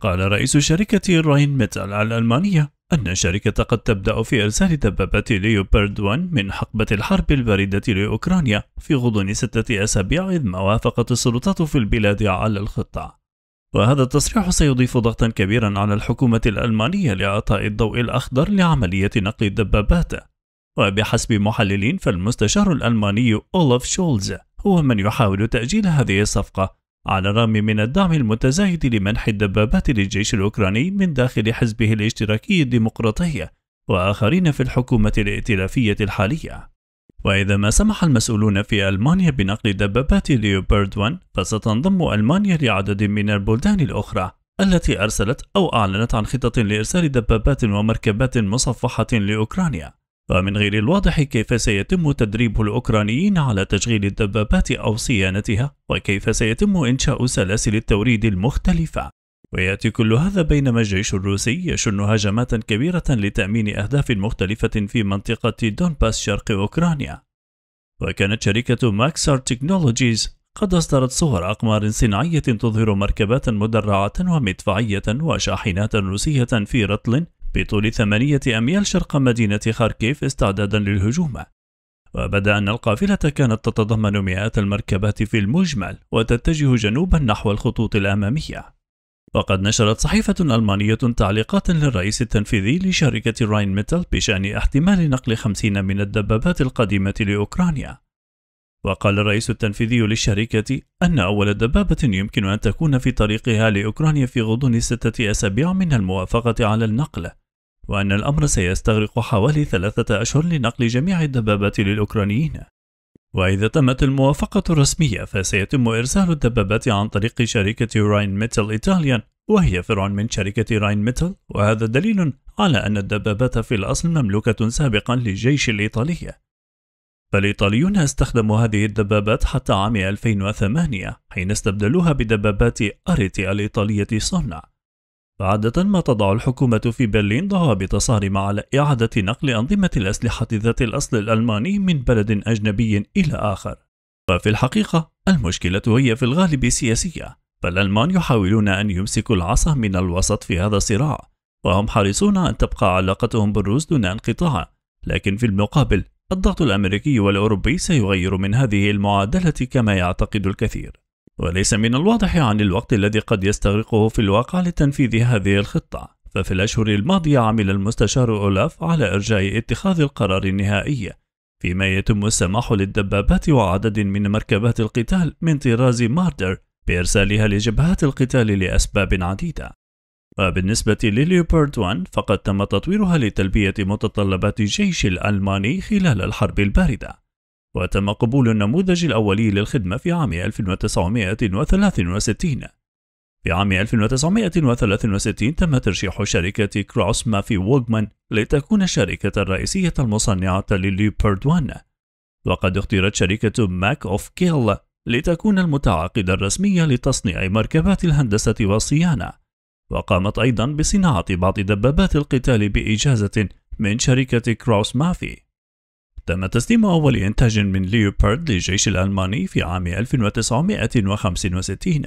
قال رئيس شركة راين ميتال الألمانية أن الشركة قد تبدأ في إرسال دبابات ليوبرد 1 من حقبة الحرب الباردة لأوكرانيا في غضون ستة أسابيع إذ ما وافقت السلطات في البلاد على الخطة وهذا التصريح سيضيف ضغطا كبيرا على الحكومة الألمانية لإعطاء الضوء الأخضر لعملية نقل الدبابات وبحسب محللين فالمستشار الألماني أولف شولز هو من يحاول تأجيل هذه الصفقة على الرغم من الدعم المتزايد لمنح الدبابات للجيش الأوكراني من داخل حزبه الاشتراكي الديمقراطي وآخرين في الحكومة الائتلافية الحالية وإذا ما سمح المسؤولون في ألمانيا بنقل دبابات ليوبرد 1 فستنضم ألمانيا لعدد من البلدان الأخرى التي أرسلت أو أعلنت عن خطط لإرسال دبابات ومركبات مصفحة لأوكرانيا ومن غير الواضح كيف سيتم تدريب الأوكرانيين على تشغيل الدبابات أو صيانتها وكيف سيتم إنشاء سلاسل التوريد المختلفة ويأتي كل هذا بينما الجيش الروسي يشن هجمات كبيرة لتأمين أهداف مختلفة في منطقة دونباس شرق أوكرانيا وكانت شركة ماكسار تكنولوجيز قد أصدرت صور أقمار صناعية تظهر مركبات مدرعة ومدفعية وشاحنات روسية في رطل بطول ثمانية أميال شرق مدينة خاركيف استعدادا للهجوم وبدا أن القافلة كانت تتضمن مئات المركبات في المجمل وتتجه جنوبا نحو الخطوط الأمامية وقد نشرت صحيفة ألمانية تعليقات للرئيس التنفيذي لشركة راين ميتال بشأن احتمال نقل خمسين من الدبابات القديمة لأوكرانيا وقال الرئيس التنفيذي للشركة أن أول دبابة يمكن أن تكون في طريقها لأوكرانيا في غضون ستة أسابيع من الموافقة على النقل وأن الأمر سيستغرق حوالي ثلاثة أشهر لنقل جميع الدبابات للأوكرانيين وإذا تمت الموافقة الرسمية فسيتم إرسال الدبابات عن طريق شركة راين ميتل إيطاليان وهي فرع من شركة راين ميتل وهذا دليل على أن الدبابات في الأصل مملوكة سابقا للجيش الإيطالي فالإيطاليون استخدموا هذه الدبابات حتى عام 2008 حين استبدلوها بدبابات أريتي الإيطالية صنع فعادة ما تضع الحكومة في برلين ضوابط صارمة على إعادة نقل أنظمة الأسلحة ذات الأصل الألماني من بلد أجنبي إلى آخر ففي الحقيقة المشكلة هي في الغالب سياسية فالألمان يحاولون أن يمسكوا العصا من الوسط في هذا الصراع وهم حريصون أن تبقى علاقتهم بالروس دون انقطاع لكن في المقابل الضغط الأمريكي والأوروبي سيغير من هذه المعادلة كما يعتقد الكثير وليس من الواضح عن الوقت الذي قد يستغرقه في الواقع لتنفيذ هذه الخطة ففي الأشهر الماضية عمل المستشار أولاف على إرجاء اتخاذ القرار النهائي فيما يتم السماح للدبابات وعدد من مركبات القتال من طراز ماردر بإرسالها لجبهات القتال لأسباب عديدة وبالنسبة لليوبرد 1 فقد تم تطويرها لتلبية متطلبات الجيش الألماني خلال الحرب الباردة وتم قبول النموذج الأولي للخدمة في عام 1963 في عام 1963 تم ترشيح شركة كروس مافي ووغمان لتكون الشركة الرئيسية المصنعة لليوبرد 1 وقد اختيرت شركة ماك أوف كيل لتكون المتعاقد الرسمي لتصنيع مركبات الهندسة والصيانة وقامت أيضا بصناعة بعض دبابات القتال بإجازة من شركة كروس مافي تم تسليم أول إنتاج من ليوبارد للجيش الألماني في عام 1965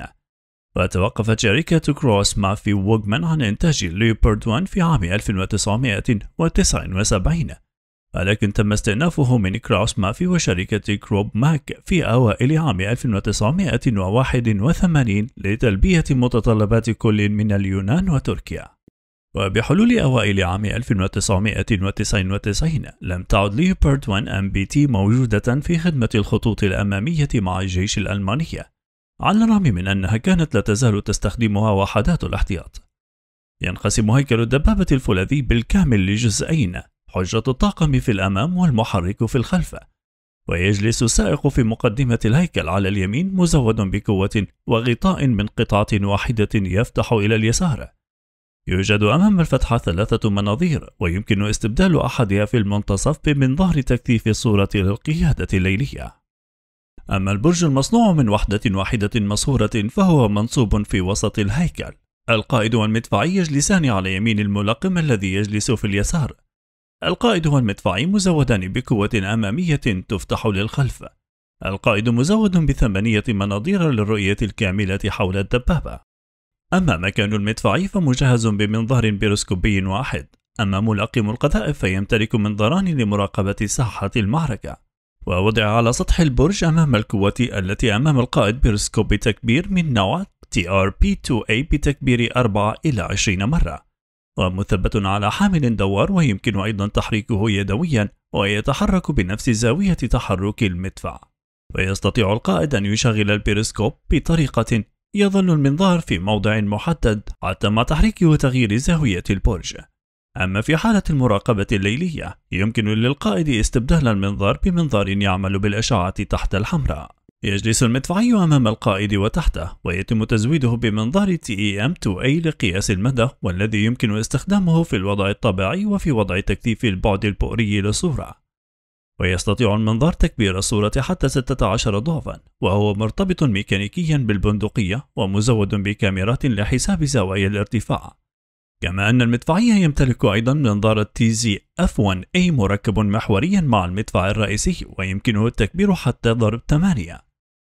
وتوقفت شركة كروس مافي ووغمان عن إنتاج ليوبارد 1 في عام 1979 ولكن تم استئنافه من كراوس مافي وشركة كروب ماك في أوائل عام 1981 لتلبية متطلبات كل من اليونان وتركيا وبحلول أوائل عام 1999 لم تعد ليوبرد 1 أم بي تي موجودة في خدمة الخطوط الأمامية مع الجيش الألمانية على الرغم من أنها كانت لا تزال تستخدمها وحدات الاحتياط ينقسم هيكل الدبابة الفولاذي بالكامل لجزئين حجة الطاقم في الأمام والمحرك في الخلف ويجلس السائق في مقدمة الهيكل على اليمين مزود بقوة وغطاء من قطعة واحدة يفتح إلى اليسار يوجد أمام الفتحة ثلاثة مناظير ويمكن استبدال أحدها في المنتصف بمنظار ظهر تكثيف صورة للقيادة الليلية أما البرج المصنوع من وحدة واحدة مصهورة فهو منصوب في وسط الهيكل القائد والمدفعي يجلسان على يمين الملقم الذي يجلس في اليسار القائد والمدفعي مزودان بقوة أمامية تفتح للخلف القائد مزود بثمانية مناظير للرؤية الكاملة حول الدبابة أما مكان المدفع فمجهز بمنظار بيروسكوبي واحد أما ملاقم القذائف فيمتلك منظران لمراقبة ساحة المعركة ووضع على سطح البرج أمام القوة التي أمام القائد بيروسكوب تكبير من نوع TRP-2A بتكبير 4 إلى 20 مرة ومثبت على حامل دوار ويمكن أيضا تحريكه يدويا ويتحرك بنفس زاوية تحرك المدفع ويستطيع القائد أن يشغل البيروسكوب بطريقة يظل المنظار في موضع محدد حتى مع تحريك وتغيير زاوية البرج أما في حالة المراقبة الليلية يمكن للقائد استبدال المنظار بمنظار يعمل بالأشعة تحت الحمراء يجلس المدفعي أمام القائد وتحته ويتم تزويده بمنظار TEM2A لقياس المدى والذي يمكن استخدامه في الوضع الطبيعي وفي وضع تكثيف البعد البؤري للصورة ويستطيع المنظار تكبير الصورة حتى 16 ضعفا وهو مرتبط ميكانيكيا بالبندقية ومزود بكاميرات لحساب زوايا الارتفاع كما أن المدفعية يمتلك أيضا منظار زي F1A مركب محوريا مع المدفع الرئيسي ويمكنه التكبير حتى ضرب 8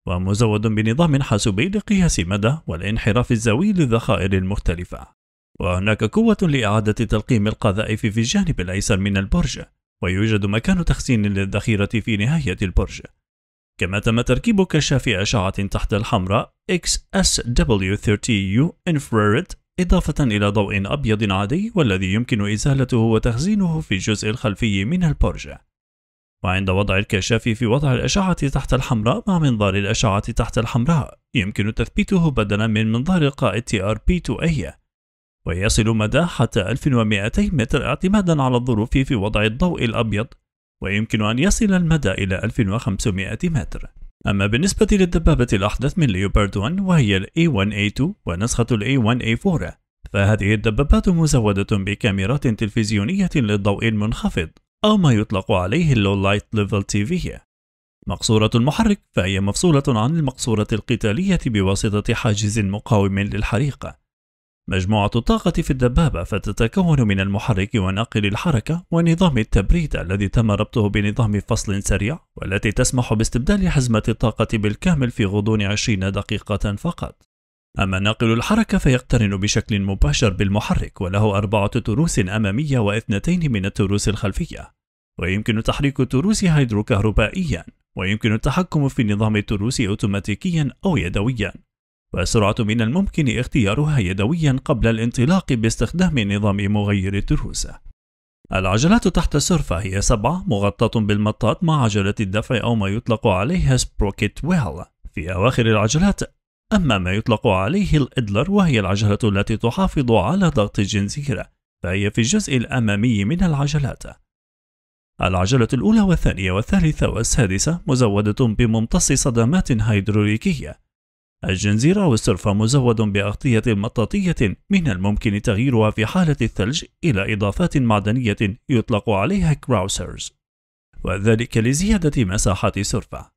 ومزود بنظام حاسوبي لقياس مدى والانحراف الزاوي للذخائر المختلفة وهناك قوة لإعادة تلقيم القذائف في الجانب الأيسر من البرج ويوجد مكان تخزين للذخيرة في نهاية البرج كما تم تركيب كشاف أشعة تحت الحمراء XSW30U Infrared إضافة إلى ضوء أبيض عادي والذي يمكن إزالته وتخزينه في الجزء الخلفي من البرج وعند وضع الكشاف في وضع الأشعة تحت الحمراء مع منظار الأشعة تحت الحمراء يمكن تثبيته بدلا من منظار القائد TRP2A ويصل مدى حتى 1200 متر اعتمادا على الظروف في وضع الضوء الأبيض ويمكن أن يصل المدى إلى 1500 متر أما بالنسبة للدبابة الأحدث من ليوبرد 1 وهي الـ A1A2 ونسخة الـ A1A4 فهذه الدبابات مزودة بكاميرات تلفزيونية للضوء المنخفض أو ما يطلق عليه اللو لايت ليفل تي في مقصورة المحرك فهي مفصولة عن المقصورة القتالية بواسطة حاجز مقاوم للحريق مجموعة الطاقة في الدبابة فتتكون من المحرك وناقل الحركة ونظام التبريد الذي تم ربطه بنظام فصل سريع والتي تسمح باستبدال حزمة الطاقة بالكامل في غضون 20 دقيقة فقط. أما ناقل الحركة فيقترن بشكل مباشر بالمحرك وله أربعة تروس أمامية واثنتين من التروس الخلفية ويمكن تحريك التروس هيدروكهربائيا ويمكن التحكم في نظام التروس أوتوماتيكيا أو يدويا وسرعة من الممكن اختيارها يدويا قبل الانطلاق باستخدام نظام مغير التروس العجلات تحت السرفة هي سبعة مغطاة بالمطاط مع عجلة الدفع أو ما يطلق عليها سبروكيت ويل في أواخر العجلات أما ما يطلق عليه الإدلر وهي العجلة التي تحافظ على ضغط الجنزيرة فهي في الجزء الأمامي من العجلات العجلة الأولى والثانية والثالثة والسادسة مزودة بممتص صدمات هيدروليكية الجنزيرة والسرفة مزود بأغطية مطاطية من الممكن تغييرها في حالة الثلج إلى إضافات معدنية يطلق عليها كراوسرز وذلك لزيادة مساحة السرفة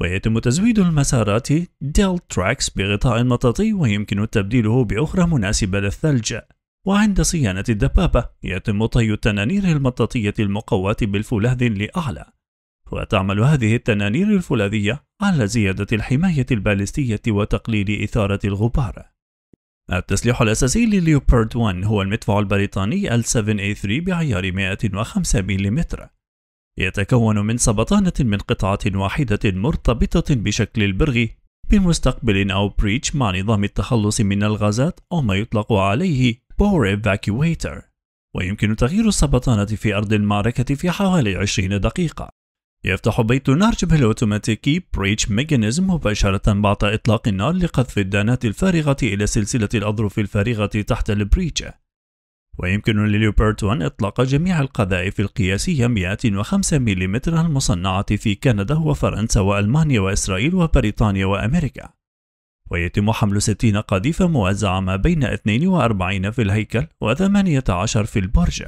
ويتم تزويد المسارات ديل تراكس بغطاء مطاطي ويمكن تبديله بأخرى مناسبة للثلج وعند صيانة الدبابة يتم طي التنانير المطاطية المقواة بالفولاذ لأعلى وتعمل هذه التنانير الفولاذية على زيادة الحماية البالستية وتقليل إثارة الغبار. التسليح الأساسي لليوبرد 1 هو المدفع البريطاني L7A3 بعيار 105 ملم يتكون من سبطانة من قطعة واحدة مرتبطة بشكل البرغي بمستقبل أو بريتش مع نظام التخلص من الغازات أو ما يطلق عليه بور Evacuator ويمكن تغيير السبطانة في أرض المعركة في حوالي 20 دقيقة يفتح بيت نهر شبه الأوتوماتيكي بريتش ميكانيزم مباشرة بعد إطلاق النار لقذف الدانات الفارغة إلى سلسلة الأظرف الفارغة تحت البريتش. ويمكن لليوبرت 1 إطلاق جميع القذائف القياسية 105 ملم المصنعة في كندا وفرنسا وألمانيا وإسرائيل وبريطانيا وأمريكا ويتم حمل 60 قذيفة موزعة ما بين 42 في الهيكل و18 في البرج.